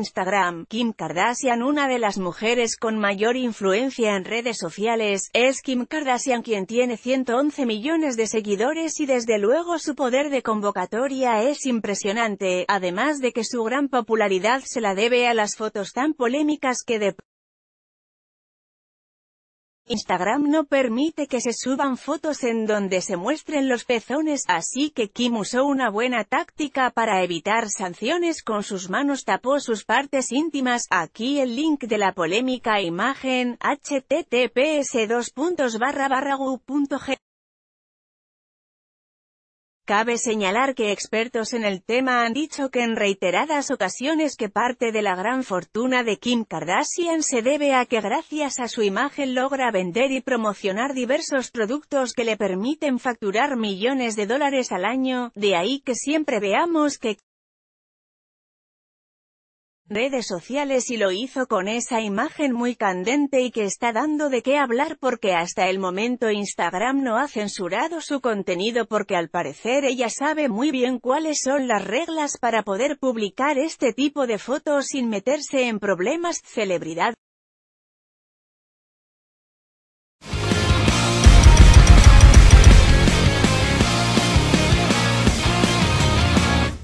Instagram. Kim Kardashian Una de las mujeres con mayor influencia en redes sociales, es Kim Kardashian quien tiene 111 millones de seguidores y desde luego su poder de convocatoria es impresionante, además de que su gran popularidad se la debe a las fotos tan polémicas que de Instagram no permite que se suban fotos en donde se muestren los pezones, así que Kim usó una buena táctica para evitar sanciones con sus manos tapó sus partes íntimas, aquí el link de la polémica imagen, https Cabe señalar que expertos en el tema han dicho que en reiteradas ocasiones que parte de la gran fortuna de Kim Kardashian se debe a que gracias a su imagen logra vender y promocionar diversos productos que le permiten facturar millones de dólares al año, de ahí que siempre veamos que redes sociales y lo hizo con esa imagen muy candente y que está dando de qué hablar porque hasta el momento Instagram no ha censurado su contenido porque al parecer ella sabe muy bien cuáles son las reglas para poder publicar este tipo de fotos sin meterse en problemas celebridad.